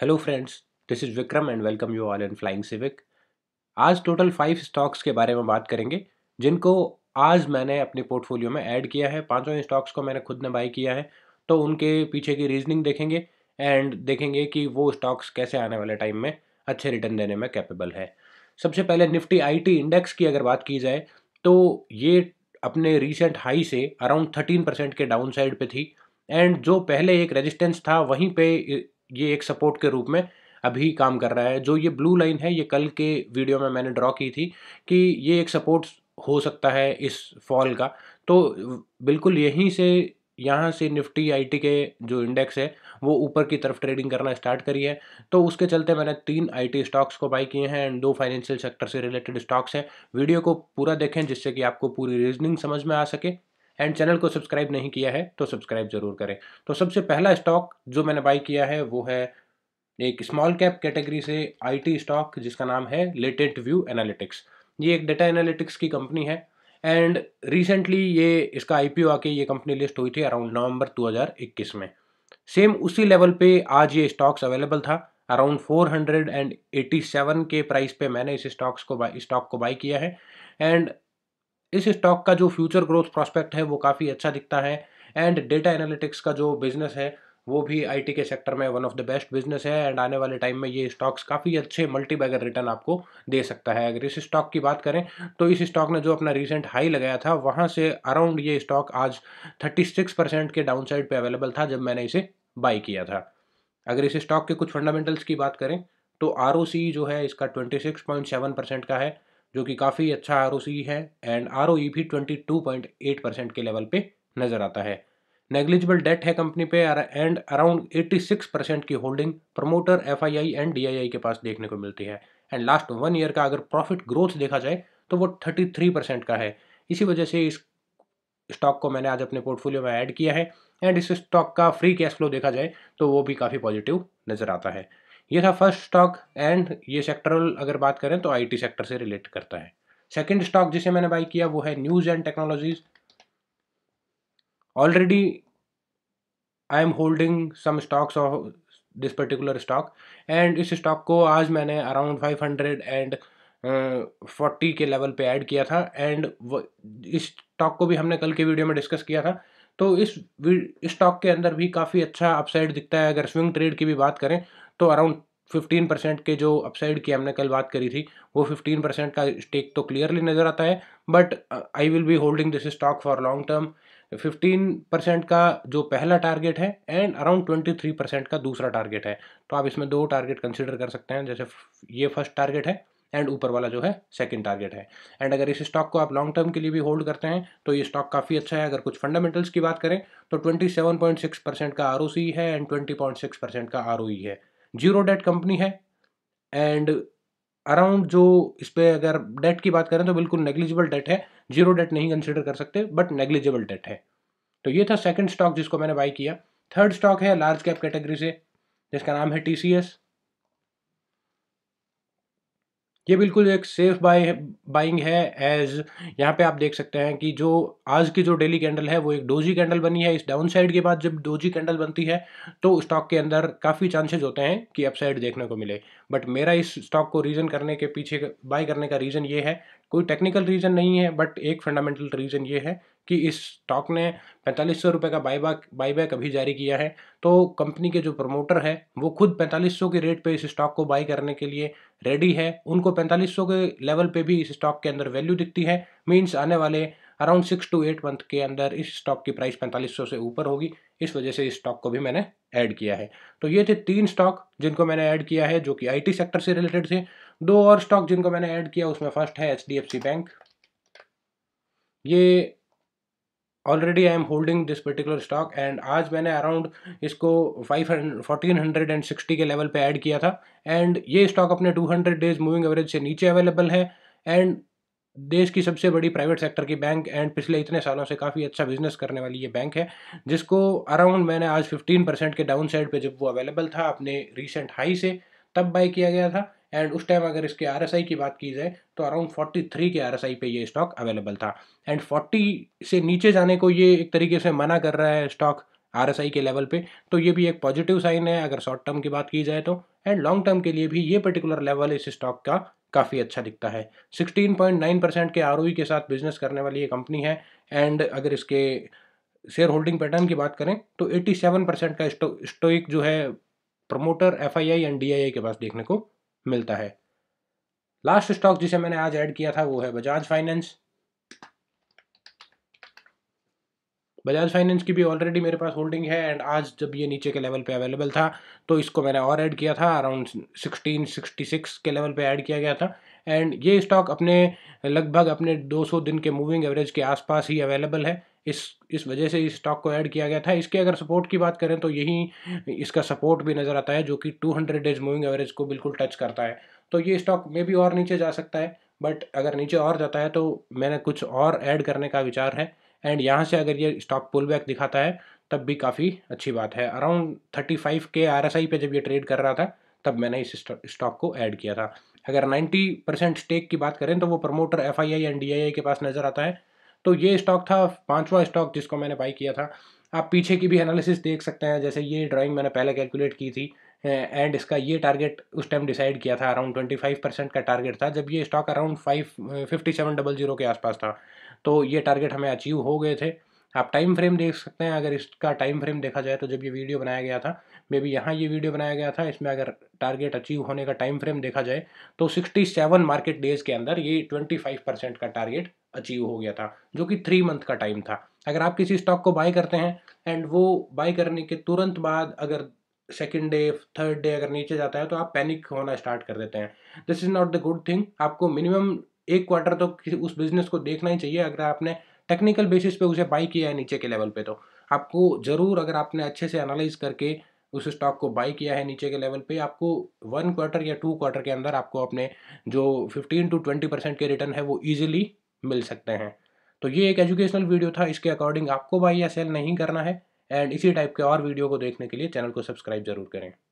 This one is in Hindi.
hello friends this is Vikram and welcome you all in flying civic आज टोटल फाइव स्टॉक्स के बारे में बात करेंगे जिनको आज मैंने अपने पोर्टफोलियो में ऐड किया है पांचों स्टॉक्स को मैंने खुद ने बाई किया है तो उनके पीछे की रीजनिंग देखेंगे एंड देखेंगे कि वो स्टॉक्स कैसे आने वाले टाइम में अच्छे रिटर्न देने में कैपेबल है सबसे पहले निफ्टी आईटी इंडेक्स की अगर बात की जाए तो ये अपने रिसेंट हाई से अराउंड थर्टीन परसेंट के डाउन साइड पर थी एंड जो पहले एक रेजिस्टेंस था वहीं पे ये एक सपोर्ट के रूप में अभी काम कर रहा है जो ये ब्लू लाइन है ये कल के वीडियो में मैंने ड्रॉ की थी कि ये एक सपोर्ट हो सकता है इस फॉल का तो बिल्कुल यहीं से यहाँ से निफ्टी आईटी के जो इंडेक्स है वो ऊपर की तरफ ट्रेडिंग करना स्टार्ट करी है तो उसके चलते मैंने तीन आईटी स्टॉक्स को बाई किए हैं एंड दो फाइनेंशियल सेक्टर से रिलेटेड स्टॉक्स हैं वीडियो को पूरा देखें जिससे कि आपको पूरी रीजनिंग समझ में आ सके एंड चैनल को सब्सक्राइब नहीं किया है तो सब्सक्राइब ज़रूर करें तो सबसे पहला स्टॉक जो मैंने बाई किया है वो है एक स्मॉल कैप कैटेगरी से आईटी स्टॉक जिसका नाम है लेटेंट व्यू एनालिटिक्स ये एक डेटा एनालिटिक्स की कंपनी है एंड रिसेंटली ये इसका आईपीओ आके ये कंपनी लिस्ट हुई थी अराउंड नवंबर 2021 में सेम उसी लेवल पे आज ये स्टॉक्स अवेलेबल था अराउंड 487 के प्राइस पे मैंने इस स्टॉक्स को बाई स्टॉक को बाई किया है एंड इस स्टॉक का जो फ्यूचर ग्रोथ प्रॉस्पेक्ट है वो काफ़ी अच्छा दिखता है एंड डेटा एनालिटिक्स का जो बिजनेस है वो भी आईटी के सेक्टर में one of the best business है एंड आने वाले टाइम में ये स्टॉक्स काफ़ी अच्छे मल्टी बैगर रिटर्न आपको दे सकता है अगर इस स्टॉक की बात करें तो इस स्टॉक ने जो अपना रिसेंट हाई लगाया था वहाँ से अराउंड ये स्टॉक आज सिक्स परसेंट के डाउन साइड पर अवेलेबल था जब मैंने इसे बाई किया था अगर इस स्टॉक के कुछ फंडामेंटल्स की बात करें तो आर जो है इसका ट्वेंटी का है जो कि काफ़ी अच्छा आर है एंड आर e भी twenty two point eight percent के लेवल पे नज़र आता है नेग्लिजिबल डेट है कंपनी पे एंड अराउंड 86 परसेंट की holding promoter F and D के पास देखने को मिलती है एंड लास्ट वन ईयर का अगर प्रॉफिट ग्रोथ देखा जाए तो वो थर्टी परसेंट का है इसी वजह से इस स्टॉक को मैंने आज अपने पोर्टफोलियो में ऐड किया है एंड इस स्टॉक का फ्री कैश फ्लो देखा जाए तो वो भी काफ़ी पॉजिटिव नज़र आता है ये था फर्स्ट स्टॉक एंड ये सेक्टरल अगर बात करें तो आईटी सेक्टर से रिलेट करता है सेकंड स्टॉक जिसे मैंने बाई किया वो है news and technologies already I am holding some stocks of this particular stock and इस स्टॉक को आज मैंने around five hundred and forty के लेवल पे ऐड किया था एंड इस स्टॉक को भी हमने कल के वीडियो में डिस्कस किया था तो इस स्टॉक के अंदर भी काफ़ी अच्छा अपसाइड दिखता है अगर स्विंग ट्रेड की भी बात करें तो अराउंड फिफ्टीन परसेंट के जो अपसाइड की हमने कल बात करी थी वो फिफ्टीन परसेंट का स्टेक तो क्लियरली नज़र आता है but I will be holding this stock for long term fifteen percent का जो पहला टारगेट है and around twenty three percent का दूसरा टारगेट है तो आप इसमें दो टारगेट कंसिडर कर सकते हैं जैसे ये फर्स्ट टारगेट है एंड ऊपर वाला जो है सेकंड टारगेट है एंड अगर इस स्टॉक को आप लॉन्ग टर्म के लिए भी होल्ड करते हैं तो ये स्टॉक काफ़ी अच्छा है अगर कुछ फंडामेंटल्स की बात करें तो सिक्स परसेंट का आर है एंड सिक्स परसेंट का आर e है जीरो डेट कंपनी है एंड अराउंड जो इस पर अगर डेट की बात करें तो बिल्कुल नेग्लिजिबल डेट है जीरो डेट नहीं कंसिडर कर सकते बट नेग्लिजिबल डेट है तो ये था सेकेंड स्टॉक जिसको मैंने बाई किया थर्ड स्टॉक है लार्ज कैप कैटेगरी से जिसका नाम है टी सी एस ये बिल्कुल एक सेफ बाय बाइंग है एज यहाँ पे आप देख सकते हैं कि जो आज की जो डेली कैंडल है वो एक डोजी कैंडल बनी है इस डाउन साइड के बाद जब डोजी कैंडल बनती है तो स्टॉक के अंदर काफ़ी चांसेस होते हैं कि अपसाइड देखने को मिले बट मेरा इस स्टॉक को रीज़न करने के पीछे बाय करने का रीज़न ये है कोई टेक्निकल रीज़न नहीं है बट एक फंडामेंटल रीज़न ये है कि इस स्टॉक ने पैंतालीस सौ रुपये का बाईबैक बाईबैक अभी जारी किया है तो कंपनी के जो प्रमोटर है वो खुद पैंतालीस सौ के रेट पे इस स्टॉक को बाई करने के लिए रेडी है उनको पैंतालीस सौ के लेवल पे भी इस स्टॉक के अंदर वैल्यू दिखती है मीन्स आने वाले around six to eight month के अंदर इस स्टॉक की प्राइस पैंतालीस सौ से ऊपर होगी इस वजह से इस स्टॉक को भी मैंने ऐड किया है तो ये थे तीन स्टॉक जिनको मैंने ऐड किया है जो कि आईटी सेक्टर से रिलेटेड थे दो और स्टॉक जिनको मैंने ऐड किया उसमें फर्स्ट है एच बैंक ये already I am holding this particular stock and आज मैंने अराउंड इसको five fourteen hundred and sixty के लेवल पे ऐड किया था एंड ये स्टॉक अपने two hundred days moving average से नीचे अवेलेबल है एंड देश की सबसे बड़ी प्राइवेट सेक्टर की बैंक एंड पिछले इतने सालों से काफ़ी अच्छा बिजनेस करने वाली ये बैंक है जिसको अराउंड मैंने आज फिफ्टीन परसेंट के डाउन साइड पर जब वो अवेलेबल था अपने रिसेंट हाई से तब बाई किया गया था एंड उस टाइम अगर इसके आर की बात की जाए तो अराउंड फोर्टी थ्री के आर पे ये स्टॉक अवेलेबल था एंड फोर्टी से नीचे जाने को ये एक तरीके से मना कर रहा है स्टॉक आर के लेवल पे तो ये भी एक पॉजिटिव साइन है अगर शॉर्ट टर्म की बात की जाए तो एंड लॉन्ग टर्म के लिए भी ये पर्टिकुलर लेवल इस स्टॉक का काफ़ी अच्छा दिखता है 16.9 परसेंट के आर e के साथ बिजनेस करने वाली ये कंपनी है एंड अगर इसके शेयर होल्डिंग पैटर्न की बात करें तो 87 परसेंट का स्टोइक जो है प्रमोटर एफ एंड डी के पास देखने को मिलता है लास्ट स्टॉक जिसे मैंने आज ऐड किया था वो है बजाज फाइनेंस बजाज फाइनेंस की भी ऑलरेडी मेरे पास होल्डिंग है एंड आज जब ये नीचे के लेवल पे अवेलेबल था तो इसको मैंने और ऐड किया था अराउंड सिक्सटीन सिक्सटी सिक्स के लेवल पे ऐड किया गया था एंड ये स्टॉक अपने लगभग अपने 200 दिन के मूविंग एवरेज के आसपास ही अवेलेबल है इस इस वजह से इस स्टॉक को ऐड किया गया था इसके अगर सपोर्ट की बात करें तो यही इसका सपोर्ट भी नज़र आता है जो कि 200 डेज मूविंग एवरेज को बिल्कुल टच करता है तो ये स्टॉक मे भी और नीचे जा सकता है बट अगर नीचे और जाता है तो मैंने कुछ और ऐड करने का विचार है एंड यहाँ से अगर ये स्टॉक पुल बैक दिखाता है तब भी काफ़ी अच्छी बात है अराउंड थर्टी फाइव के आर एस आई पर जब ये ट्रेड कर रहा था तब मैंने इस स्टॉक को ऐड किया था अगर 90 परसेंट स्टेक की बात करें तो वो promoter F I I and D I I के पास नज़र आता है तो ये स्टॉक था पांचवा स्टॉक जिसको मैंने बाई किया था आप पीछे की भी एनालिसिस देख सकते हैं जैसे ये ड्राइंग मैंने पहले कैलकुलेट की थी एंड इसका ये टारगेट उस टाइम डिसाइड किया था अराउंड ट्वेंटी फाइव परसेंट का टारगेट था जब ये stock around five fifty seven double zero के आसपास था तो ये टारगेट हमें अचीव हो गए थे आप टाइम फ्रेम देख सकते हैं अगर इसका टाइम फ्रेम देखा जाए तो जब ये वीडियो बनाया गया था मे बी यहाँ ये वीडियो बनाया गया था इसमें अगर टारगेट अचीव होने का टाइम फ्रेम देखा जाए तो 67 मार्केट डेज के अंदर ये 25 परसेंट का टारगेट अचीव हो गया था जो कि थ्री मंथ का टाइम था अगर आप किसी स्टॉक को बाय करते हैं एंड वो बाय करने के तुरंत बाद अगर सेकेंड डे थर्ड डे अगर नीचे जाता है तो आप पैनिक होना स्टार्ट कर देते हैं this is not the good thing आपको मिनिमम एक क्वार्टर तो उस बिज़नेस को देखना ही चाहिए अगर आपने टेक्निकल बेसिस पे उसे बाई किया है नीचे के लेवल पे तो आपको ज़रूर अगर आपने अच्छे से एनालाइज करके उस स्टॉक को बाई किया है नीचे के लेवल पे आपको वन क्वार्टर या टू क्वार्टर के अंदर आपको अपने जो फिफ्टीन टू ट्वेंटी परसेंट के रिटर्न है वो ईजिली मिल सकते हैं तो ये एक एजुकेशनल वीडियो था इसके अकॉर्डिंग आपको बाई या सेल नहीं करना है एंड इसी टाइप के और वीडियो को देखने के लिए चैनल को सब्सक्राइब जरूर करें